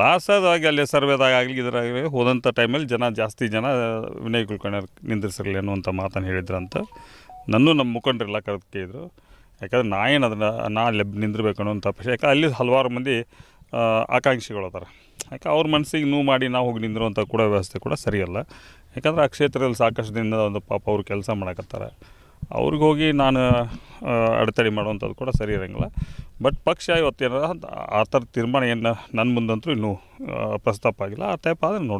ಲಾಸಾಗಿ ಅಲ್ಲಿ ಸರ್ವೇದಾಗ ಆಗಲಿ ಇದ್ರಾಗಲಿ ಹೋದಂಥ ಟೈಮಲ್ಲಿ ಜನ ಜಾಸ್ತಿ ಜನ ವಿನಯ್ ಕುಲಕರ್ಣಿ ನಿಂದಿರ್ಸಿರಲಿ ಅನ್ನುವಂಥ ಮಾತನ್ನು ಹೇಳಿದ್ರಂತ ನನ್ನೂ ನಮ್ಮ ಮುಖಂಡರೆಲ್ಲ ಕರೆದು ಕೇಳಿದರು ಯಾಕಂದ್ರೆ ನಾ ಏನು ಅದನ್ನು ನಾ ಅಲ್ಲಿ ನಿಂದಿರಬೇಕು ಅನ್ನೋಂಥ ಪಕ್ಷ ಯಾಕೆ ಅಲ್ಲಿ ಹಲವಾರು ಮಂದಿ ಆಕಾಂಕ್ಷಿಗಳು ಅದಾರ ಯಾಕೆ ಅವ್ರ ಮನಸ್ಸಿಗೆ ನೋವು ಮಾಡಿ ನಾವು ಹೋಗಿ ನಿಂದಿರುವಂಥ ಕೂಡ ವ್ಯವಸ್ಥೆ ಕೂಡ ಸರಿಯಲ್ಲ ಯಾಕಂದ್ರೆ ಆ ಕ್ಷೇತ್ರದಲ್ಲಿ ಸಾಕಷ್ಟುದಿಂದ ಒಂದು ಪಾಪ ಅವರು ಕೆಲಸ ಮಾಡಕತ್ತಾರೆ ಅವ್ರಿಗೆ ಹೋಗಿ ನಾನು ಅಡೆತಡೆ ಮಾಡುವಂಥದ್ದು ಕೂಡ ಸರಿ ಇರೋಂಗಿಲ್ಲ ಬಟ್ ಪಕ್ಷ ಇವತ್ತೇನದ ಆ ಥರ ತೀರ್ಮಾನ ಏನು ನನ್ನ ಮುಂದಂತೂ ಇನ್ನೂ ಪ್ರಸ್ತಾಪ ಆಗಿಲ್ಲ ಆ ಟೈಪ್ ಆದರೆ ನೋಡೋಣ